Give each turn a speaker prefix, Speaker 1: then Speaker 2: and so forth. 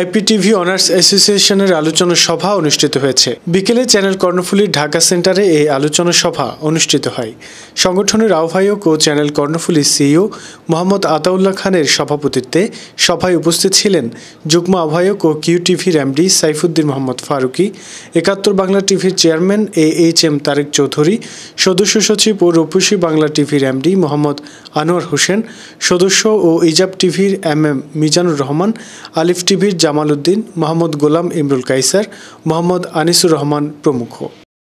Speaker 1: IPTV honours অ্যাসোসিয়েশনের আলোচনা সভা অনুষ্ঠিত হয়েছে বিকেলে চ্যানেল কর্ণফুলীর ঢাকা সেন্টারে এই আলোচনা সভা অনুষ্ঠিত হয় সংগঠনের আহ্বায়ক ও চ্যানেল কর্ণফুলী সিইও মোহাম্মদ আতাউল্লাহ খানের সভাপতিত্বে সভায় উপস্থিত ছিলেন যুগ্ম আহ্বায়ক ও কিউ টিভির এমডি সাইফুদ্দিন মোহাম্মদ ফারুকি একাত্তর বাংলা টিভির chairman A H M Tarek Chowdhury সদস্য সচিব ও রূপসী বাংলা টিভির এমডি মোহাম্মদ আনোয়ার হোসেন সদস্য ও ইজাব টিভির এম এম মিজানুর রহমান আলিফ টিভির জামাল উদ্দিন মোহাম্মদ গোলাম ইমরুল কাইসার মোহাম্মদ আনিসুর রহমান প্রমুখ